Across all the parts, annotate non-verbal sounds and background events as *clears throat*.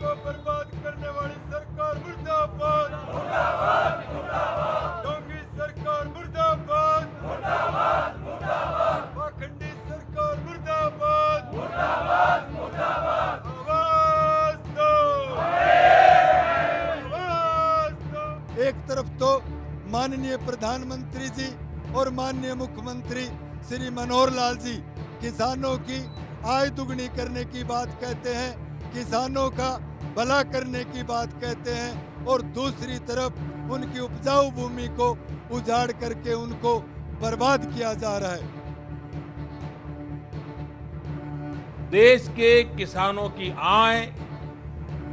को बर्बाद करने वाली सरकार मुर्दाबाद मुर्दाबाद मुर्दाबाद सरकार मुर्दाबाद मुर्दाबाद मुर्दाबाद पाखंडी सरकार मुर्दाबाद मुर्दाबाद मुर्दाबाद आवाज दो आवाज दो एक तरफ तो माननीय प्रधानमंत्री जी और माननीय मुख्यमंत्री श्री मनोहर लाल जी किसानों की आय दुगनी करने की बात कहते हैं किसानों का भला करने की बात कहते हैं और दूसरी तरफ उनकी उपजाऊ भूमि को उजाड़ करके उनको बर्बाद किया जा रहा है देश के किसानों की आय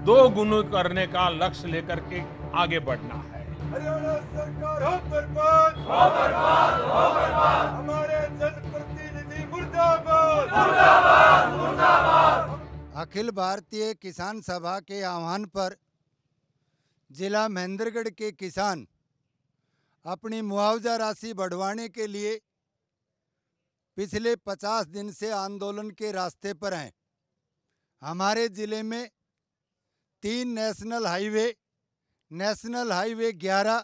दो गुना करने का लक्ष्य लेकर के आगे बढ़ना है हरियाणा सरकार हो बर्बाद हो बर्बाद हो बर्बाद हमारे जनप्रतिनिधि मुर्दाबाद मुर्दाबाद मुर्दाबाद अखिल भारतीय किसान सभा के आह्वान पर जिला महेंद्रगढ़ के किसान अपनी मुआवजा राशि बढ़वाने के लिए पिछले 50 दिन से आंदोलन के रास्ते पर हैं हमारे ज़िले में तीन national highway national highway 11,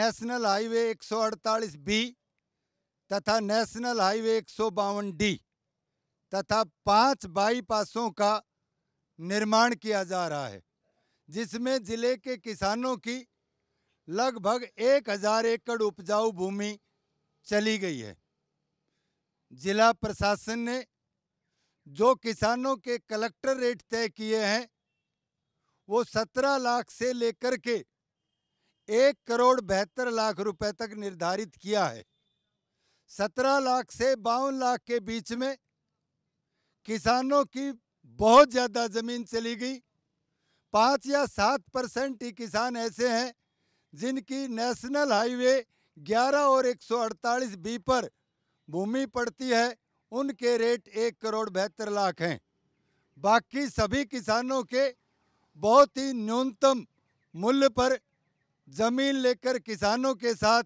national highway 148 B तथा नेशनल हाईवे एक डी तथा पांच बाईपासों का निर्माण किया जा रहा है जिसमें ज़िले के किसानों की लगभग एक हज़ार एकड़ उपजाऊ भूमि चली गई है जिला प्रशासन ने जो किसानों के कलेक्टर रेट तय किए हैं वो सत्रह लाख से लेकर के एक करोड़ बहत्तर लाख रुपए तक निर्धारित किया है सत्रह लाख से बावन लाख के बीच में किसानों की बहुत ज़्यादा ज़मीन चली गई पाँच या सात परसेंट ही किसान ऐसे हैं जिनकी नेशनल हाईवे 11 और 148 बी पर भूमि पड़ती है उनके रेट एक करोड़ बहत्तर लाख हैं बाकी सभी किसानों के बहुत ही न्यूनतम मूल्य पर ज़मीन लेकर किसानों के साथ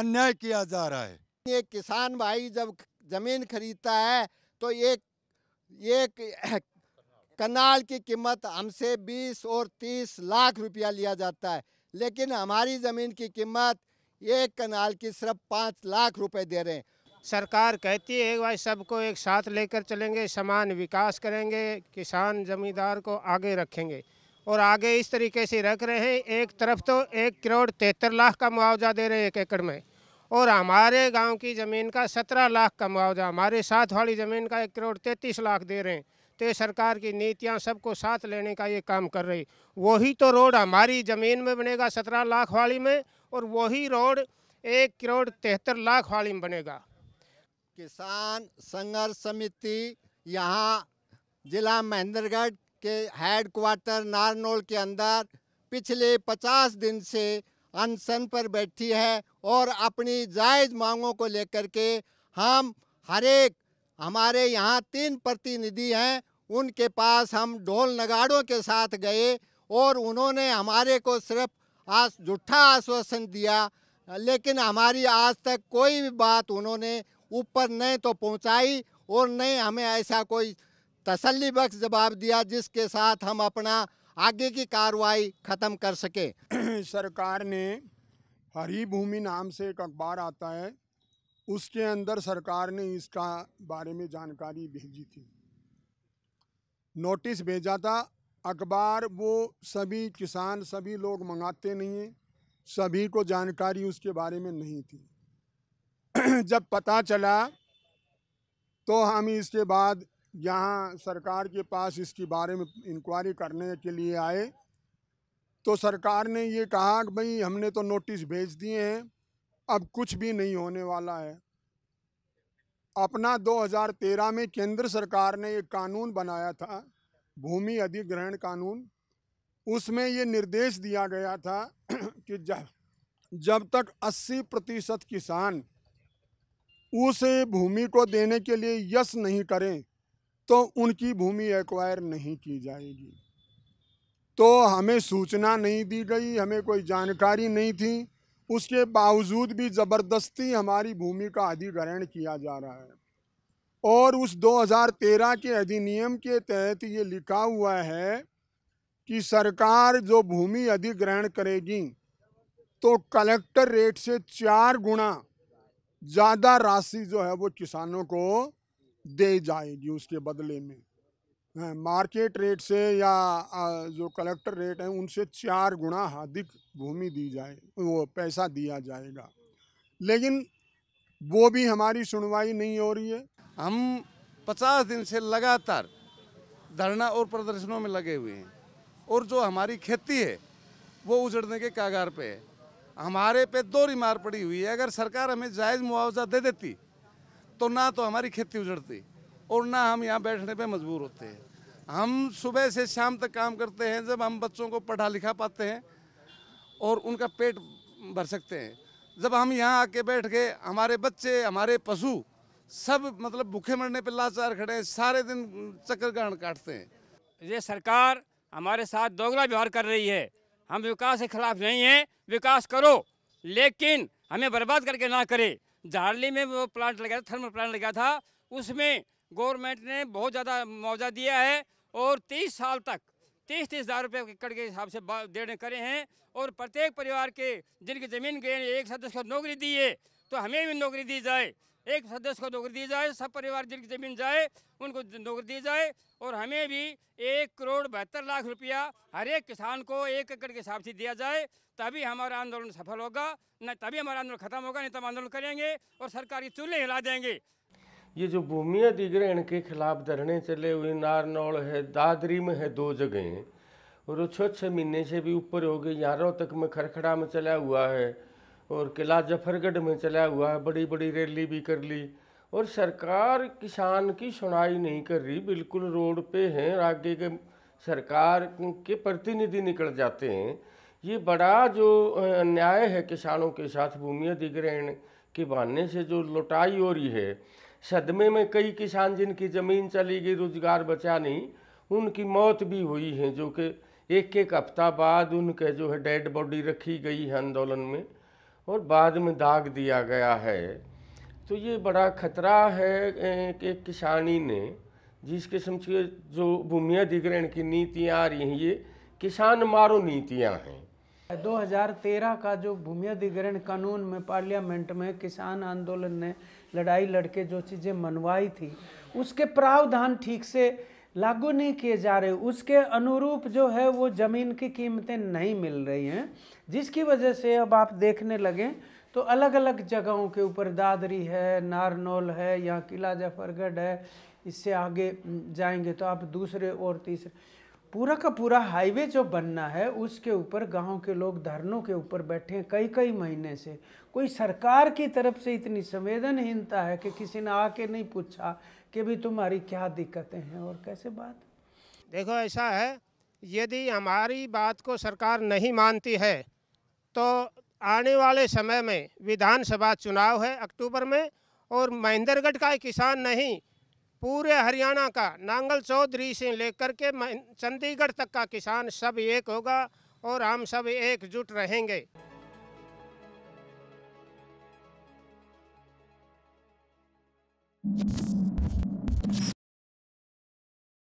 अन्याय किया जा रहा है ये किसान भाई जब ज़मीन खरीदता है तो एक ये *coughs* कनाल की कीमत हमसे 20 और 30 लाख रुपया लिया जाता है लेकिन हमारी ज़मीन की कीमत एक कनाल की सिर्फ पाँच लाख रुपए दे रहे हैं सरकार कहती है भाई सबको एक साथ लेकर चलेंगे समान विकास करेंगे किसान जमींदार को आगे रखेंगे और आगे इस तरीके से रख रहे हैं एक तरफ तो एक करोड़ तिहत्तर लाख का मुआवजा दे रहे हैं एक एकड़ में और हमारे गांव की ज़मीन का सत्रह लाख का मुआवजा हमारे साथ वाली ज़मीन का एक करोड़ तैंतीस लाख दे रहे हैं तो सरकार की नीतियाँ सबको साथ लेने का ये काम कर रही वही तो रोड हमारी ज़मीन में बनेगा सत्रह लाख वाली में और वही रोड एक करोड़ तिहत्तर लाख वाली में बनेगा किसान संघर्ष समिति यहाँ जिला महेंद्रगढ़ के हेड क्वार्टर नारनौल के अंदर पिछले पचास दिन से अनशन पर बैठी है और अपनी जायज़ मांगों को लेकर के हम हर एक हमारे यहाँ तीन प्रतिनिधि हैं उनके पास हम ढोल नगाड़ों के साथ गए और उन्होंने हमारे को सिर्फ आस झूठा आश्वासन दिया लेकिन हमारी आज तक कोई भी बात उन्होंने ऊपर नहीं तो पहुंचाई और नहीं हमें ऐसा कोई तसल्ली बख्श जवाब दिया जिसके साथ हम अपना आगे की कार्रवाई ख़त्म कर सके *clears throat* सरकार ने हरी भूमि नाम से एक अखबार आता है उसके अंदर सरकार ने इसका बारे में जानकारी भेजी थी नोटिस भेजा था अखबार वो सभी किसान सभी लोग मंगाते नहीं हैं सभी को जानकारी उसके बारे में नहीं थी *clears throat* जब पता चला तो हम इसके बाद यहाँ सरकार के पास इसके बारे में इंक्वायरी करने के लिए आए तो सरकार ने ये कहा कि भाई हमने तो नोटिस भेज दिए हैं अब कुछ भी नहीं होने वाला है अपना 2013 में केंद्र सरकार ने एक कानून बनाया था भूमि अधिग्रहण कानून उसमें ये निर्देश दिया गया था *clears throat* कि जब जब तक 80 प्रतिशत किसान उस भूमि को देने के लिए यश नहीं करें तो उनकी भूमि एक्वायर नहीं की जाएगी तो हमें सूचना नहीं दी गई हमें कोई जानकारी नहीं थी उसके बावजूद भी ज़बरदस्ती हमारी भूमि का अधिग्रहण किया जा रहा है और उस 2013 के अधिनियम के तहत ये लिखा हुआ है कि सरकार जो भूमि अधिग्रहण करेगी तो कलेक्टर रेट से चार गुना ज़्यादा राशि जो है वो किसानों को दे जाएगी उसके बदले में मार्केट रेट से या जो कलेक्टर रेट है उनसे चार गुना अधिक भूमि दी जाए वो पैसा दिया जाएगा लेकिन वो भी हमारी सुनवाई नहीं हो रही है हम पचास दिन से लगातार धरना और प्रदर्शनों में लगे हुए हैं और जो हमारी खेती है वो उजड़ने के कागार पे है हमारे पे दो रिमार पड़ी हुई है अगर सरकार हमें जायज़ मुआवजा दे देती तो ना तो हमारी खेती उजड़ती और ना हम यहाँ बैठने पे मजबूर होते हैं हम सुबह से शाम तक काम करते हैं जब हम बच्चों को पढ़ा लिखा पाते हैं और उनका पेट भर सकते हैं जब हम यहाँ आके बैठ गए हमारे बच्चे हमारे पशु सब मतलब भूखे मरने पर लाचार खड़े हैं सारे दिन चक्कर गण काटते हैं ये सरकार हमारे साथ दोगला व्यवहार कर रही है हम विकास के खिलाफ नहीं हैं विकास करो लेकिन हमें बर्बाद करके ना करे झाड़ली में वो प्लांट लगा था थर्मल प्लांट लगा था उसमें गवर्नमेंट ने बहुत ज़्यादा मुआवजा दिया है और तीस साल तक तीस तीस हज़ार रुपये एकड़ के हिसाब से देने करे हैं और प्रत्येक परिवार के जिनकी ज़मीन गए एक सदस्य को नौकरी दी है तो हमें भी नौकरी दी जाए एक सदस्य को नौकरी दी जाए सब परिवार जिनकी ज़मीन जाए उनको नौकरी दी जाए और हमें भी एक करोड़ बहत्तर लाख रुपया हर एक किसान को एक एकड़ के हिसाब से दिया जाए तभी हमारा आंदोलन सफल होगा न तभी हमारा आंदोलन ख़त्म होगा नहीं तो हम आंदोलन करेंगे और सरकारी चूल्हे हिला देंगे ये जो भूमि अधिग्रहण के खिलाफ धरने चले हुए नारनौल है दादरी में है दो जगह और छः छः महीने से भी ऊपर हो गए यारों तक में खरखड़ा में चला हुआ है और किला जफरगढ़ में चला हुआ है बड़ी बड़ी रैली भी कर ली और सरकार किसान की सुनाई नहीं कर रही बिल्कुल रोड पे हैं आगे के सरकार के प्रतिनिधि निकल जाते हैं ये बड़ा जो अन्याय है किसानों के साथ भूमि अधिग्रहण के बहाने से जो लुटाई हो रही है सदमे में कई किसान जिनकी ज़मीन चली गई रोजगार बचा नहीं उनकी मौत भी हुई है जो कि एक एक हफ्ता बाद उनके जो है डेड बॉडी रखी गई है आंदोलन में और बाद में दाग दिया गया है तो ये बड़ा खतरा है कि किसानी ने जिस किस्म की जो भूमि अधिग्रहण की नीतियाँ आ रही हैं ये किसान मारो नीतियाँ हैं 2013 का जो भूमि अधिग्रहण कानून में पार्लियामेंट में किसान आंदोलन ने लड़ाई लड़के जो चीज़ें मनवाई थी उसके प्रावधान ठीक से लागू नहीं किए जा रहे उसके अनुरूप जो है वो ज़मीन की कीमतें नहीं मिल रही हैं जिसकी वजह से अब आप देखने लगें तो अलग अलग जगहों के ऊपर दादरी है नारनौल है या किला जफरगढ़ है इससे आगे जाएंगे तो आप दूसरे और तीसरे पूरा का पूरा हाईवे जो बनना है उसके ऊपर गांव के लोग धरनों के ऊपर बैठे हैं कई कई महीने से कोई सरकार की तरफ से इतनी संवेदनहीनता है कि किसी ने आके नहीं पूछा कि भी तुम्हारी क्या दिक्कतें हैं और कैसे बात देखो ऐसा है यदि हमारी बात को सरकार नहीं मानती है तो आने वाले समय में विधानसभा चुनाव है अक्टूबर में और महेंद्रगढ़ का किसान नहीं पूरे हरियाणा का नांगल चौधरी से लेकर के चंडीगढ़ तक का किसान सब एक होगा और हम सब एकजुट रहेंगे you